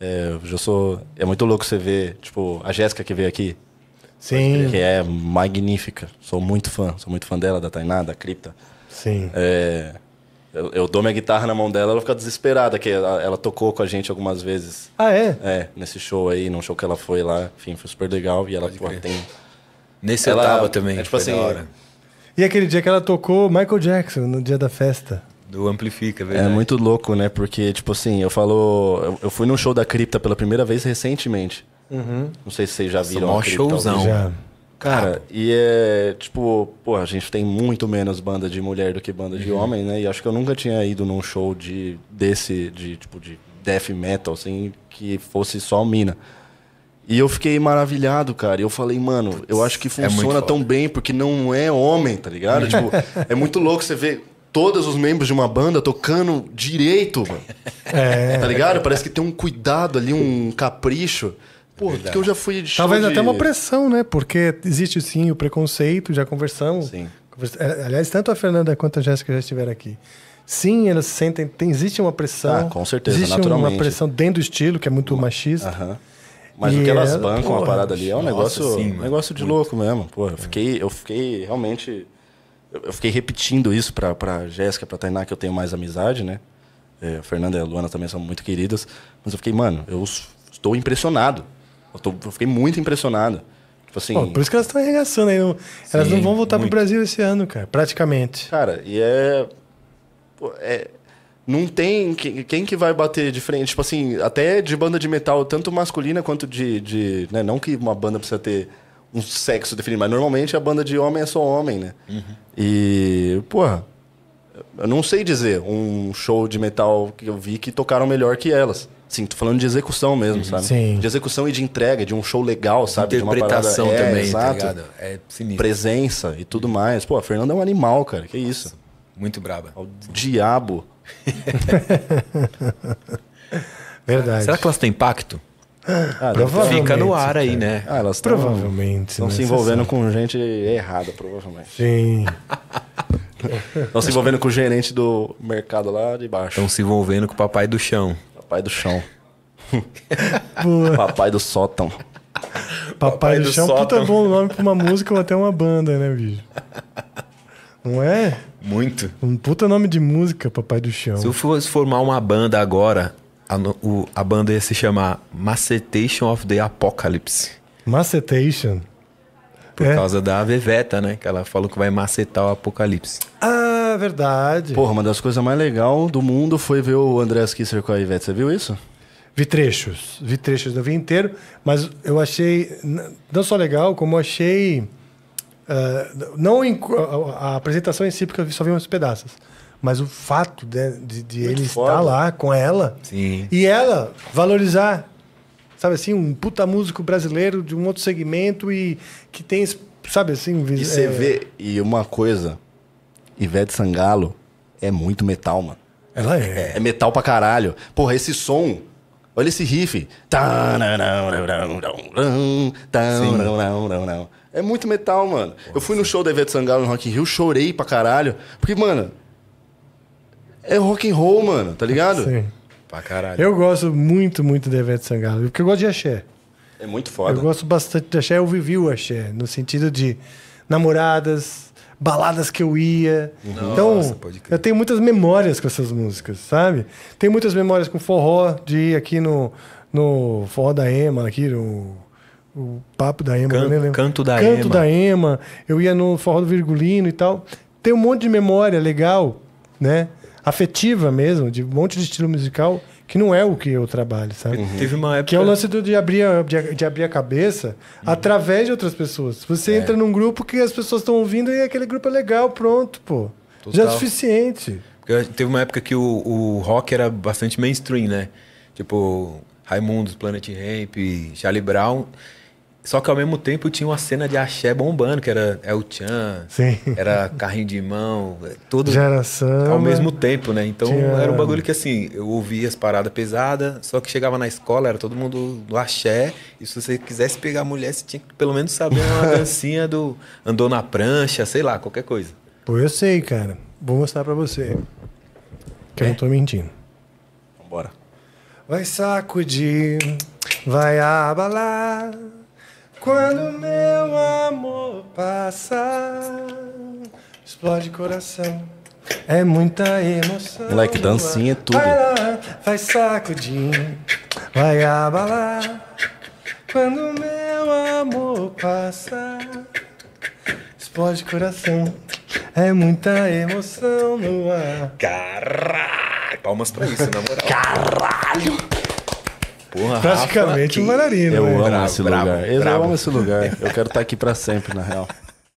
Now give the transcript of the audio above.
É, eu sou. É muito louco você ver, tipo, a Jéssica que veio aqui. Sim. Que é magnífica. Sou muito fã. Sou muito fã dela, da Tainá, da Cripta. Sim. É, eu, eu, dou minha guitarra na mão dela, ela fica desesperada, que ela, ela, tocou com a gente algumas vezes. Ah, é? É, nesse show aí, num show que ela foi lá. Enfim, foi super legal. E ela, pô, tem. Nesse ela, também. É tipo assim. E aquele dia que ela tocou Michael Jackson, no dia da festa do Amplifica, velho. É, é muito louco, né? Porque, tipo assim, eu falo. Eu, eu fui num show da Cripta pela primeira vez recentemente. Uhum. Não sei se vocês já viram. Um showzão. Já. Cara, e é tipo, pô, a gente tem muito menos banda de mulher do que banda de uhum. homem, né? E acho que eu nunca tinha ido num show de desse, de tipo, de death metal, assim, que fosse só mina. E eu fiquei maravilhado, cara. E eu falei, mano, eu acho que é funciona é tão bem porque não é homem, tá ligado? tipo, é muito louco você ver todos os membros de uma banda tocando direito, mano. É. Tá ligado? Parece que tem um cuidado ali, um capricho. Pô, Verdade. que eu já fui de Talvez de... até uma pressão, né? Porque existe sim o preconceito, já conversamos. Sim. É, aliás, tanto a Fernanda quanto a Jéssica já estiveram aqui. Sim, elas sentem. Tem, existe uma pressão. Ah, com certeza, existe naturalmente. uma pressão dentro do estilo, que é muito uma... machista. Aham. Mas e o que elas é, bancam, porra, a parada ali, é um negócio, negócio de muito. louco mesmo. pô eu fiquei, eu fiquei realmente eu fiquei repetindo isso para para Jéssica, para Tainá que eu tenho mais amizade, né? É, a Fernanda e a Luana também são muito queridas, mas eu fiquei, mano, eu estou impressionado. Eu, tô, eu fiquei muito impressionado. Tipo assim, Pô, por isso que elas estão arregaçando aí. Não, sim, elas não vão voltar pro Brasil esse ano, cara, praticamente. Cara, e é. é não tem. Quem, quem que vai bater de frente? Tipo assim, até de banda de metal, tanto masculina quanto de. de né? Não que uma banda precisa ter um sexo definido, mas normalmente a banda de homem é só homem, né? Uhum. E, porra, eu não sei dizer um show de metal que eu vi que tocaram melhor que elas. Sim, tô falando de execução mesmo, uhum. sabe? Sim. De execução e de entrega, de um show legal, sabe? Interpretação de uma parada... é, também, tá exato. Tá é sinistro. Presença e tudo mais. Pô, a Fernanda é um animal, cara. Que Nossa, isso? Muito braba. O diabo. Verdade. Será que elas têm impacto ah, fica no ar aí, né? Ah, elas provavelmente. Estão né? se envolvendo com gente errada, provavelmente. Sim. Estão se envolvendo com o gerente do mercado lá de baixo. Estão se envolvendo com o papai do chão. Papai do chão. papai do sótão. Papai, papai do, do, chão, é sótão. puta bom nome pra uma música ou até uma banda, né, bicho? Não é? Muito. Um puta nome de música, Papai do Chão. Se eu fosse formar uma banda agora, a, o, a banda ia se chamar Macetation of the Apocalypse. Macetation? Por é. causa da Veveta, né? Que ela falou que vai macetar o apocalipse. Ah, verdade. Porra, uma das coisas mais legais do mundo foi ver o André Kisser com a Ivete. Você viu isso? Vi trechos. Vi trechos não vi inteiro. Mas eu achei, não só legal, como achei... Uh, não a, apresentação em si, porque eu só vi uns pedaços. Mas o fato de, de, de ele foda. estar lá com ela Sim. e ela valorizar, sabe assim, um puta músico brasileiro de um outro segmento e que tem, sabe assim, E você é... vê, e uma coisa, Ivete Sangalo é muito metal, mano. Ela é. é. É, metal pra caralho. Porra, esse som. Olha esse riff. Sim. É muito metal, mano. Eu fui no show da Ivete Sangalo no Rock in Rio, chorei pra caralho. Porque, mano, é rock and roll, mano, tá ligado? Sim. Pra caralho. Eu gosto muito, muito da Ivete Sangalo, porque eu gosto de axé. É muito foda. Eu gosto bastante de axé, eu vivi o axé, no sentido de namoradas, baladas que eu ia. Nossa, então, eu tenho muitas memórias com essas músicas, sabe? Tenho muitas memórias com forró, de ir aqui no, no forró da Ema, aqui no o papo da Ema, canto, lembro. canto da canto Ema. da Ema. Eu ia no forró do Virgulino e tal. Tem um monte de memória legal, né? afetiva mesmo, de um monte de estilo musical, que não é o que eu trabalho, sabe? Uhum. Teve uma época... Que é o lance do, de, abrir a, de, de abrir a cabeça uhum. através de outras pessoas. Você é. entra num grupo que as pessoas estão ouvindo e aquele grupo é legal, pronto, pô. Total. Já é suficiente. Porque teve uma época que o, o rock era bastante mainstream, né? Tipo, Raimundos, Planet Ramp, Charlie Brown só que ao mesmo tempo tinha uma cena de axé bombando, que era El Chan, Sim. era carrinho de mão, todo Geração, ao mesmo tempo, né? Então tinha... era um bagulho que assim, eu ouvia as paradas pesadas, só que chegava na escola, era todo mundo do axé, e se você quisesse pegar a mulher, você tinha que pelo menos saber uma dancinha do andou na prancha, sei lá, qualquer coisa. Pô, eu sei, cara. Vou mostrar para você. Que é? eu não é. tô mentindo. Vambora. Vai sacudir, vai abalar. Quando meu amor passar, explode coração. É muita emoção. Moleque, dancinha é tudo. Vai lá, vai sacudir, vai abalar. Quando meu amor passa, explode coração. É muita emoção no ar. Caralho! Palmas pra isso, na moral. Caralho! Porra, Praticamente Rafa, um mandarino. Eu né? amo esse lugar. Eu amo esse lugar. Eu quero estar aqui para sempre, na real.